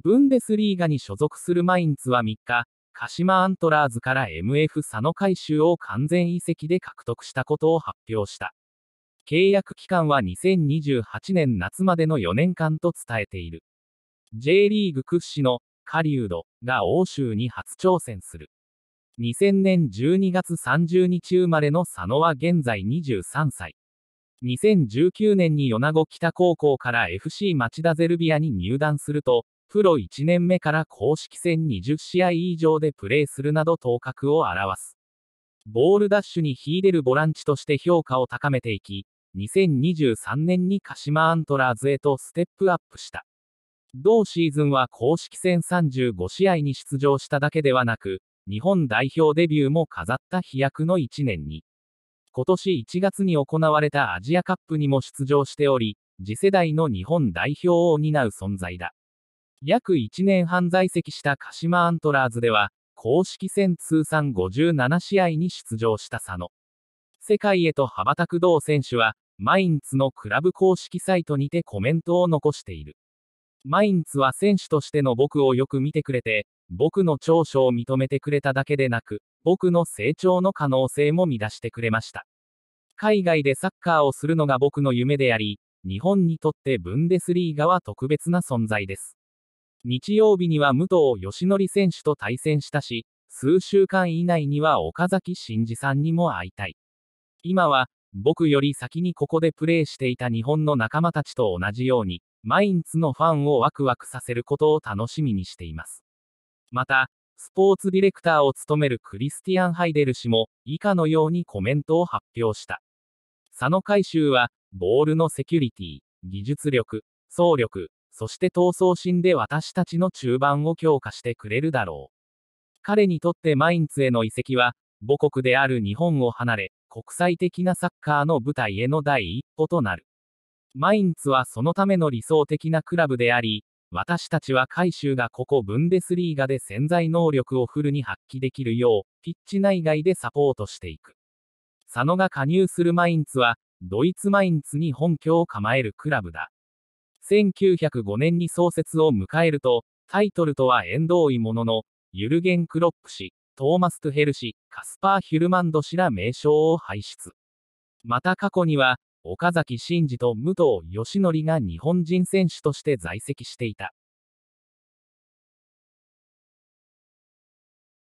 ブンデスリーガに所属するマインツは3日、鹿島アントラーズから MF 佐野回収を完全移籍で獲得したことを発表した。契約期間は2028年夏までの4年間と伝えている。J リーグ屈指の狩人が欧州に初挑戦する。2000年12月30日生まれの佐野は現在23歳。2019年に米子北高校から FC 町田ゼルビアに入団すると、プロ1年目から公式戦20試合以上でプレーするなど頭角を表す。ボールダッシュに秀でるボランチとして評価を高めていき、2023年に鹿島アントラーズへとステップアップした。同シーズンは公式戦35試合に出場しただけではなく、日本代表デビューも飾った飛躍の1年に。今年1月に行われたアジアカップにも出場しており、次世代の日本代表を担う存在だ。約1年半在籍した鹿島アントラーズでは、公式戦通算57試合に出場した佐野。世界へと羽ばたく同選手は、マインツのクラブ公式サイトにてコメントを残している。マインツは選手としての僕をよく見てくれて、僕の長所を認めてくれただけでなく、僕の成長の可能性も見出してくれました。海外でサッカーをするのが僕の夢であり、日本にとってブンデスリーガは特別な存在です。日曜日には武藤義則選手と対戦したし、数週間以内には岡崎慎司さんにも会いたい。今は、僕より先にここでプレーしていた日本の仲間たちと同じように、マインツのファンをワクワクさせることを楽しみにしています。また、スポーツディレクターを務めるクリスティアン・ハイデル氏も、以下のようにコメントを発表した。佐野海舟は、ボールのセキュリティ、技術力、走力、そして闘争心で私たちの中盤を強化してくれるだろう。彼にとってマインツへの移籍は、母国である日本を離れ、国際的なサッカーの舞台への第一歩となる。マインツはそのための理想的なクラブであり、私たちは海州がここブンデスリーガで潜在能力をフルに発揮できるよう、ピッチ内外でサポートしていく。佐野が加入するマインツは、ドイツマインツに本拠を構えるクラブだ。1905年に創設を迎えると、タイトルとは縁遠いものの、ユルゲン・クロップ氏、トーマス・トゥヘル氏、カスパー・ヒュルマンド氏ら名称を輩出。また過去には、岡崎慎二と武藤義則が日本人選手として在籍していた。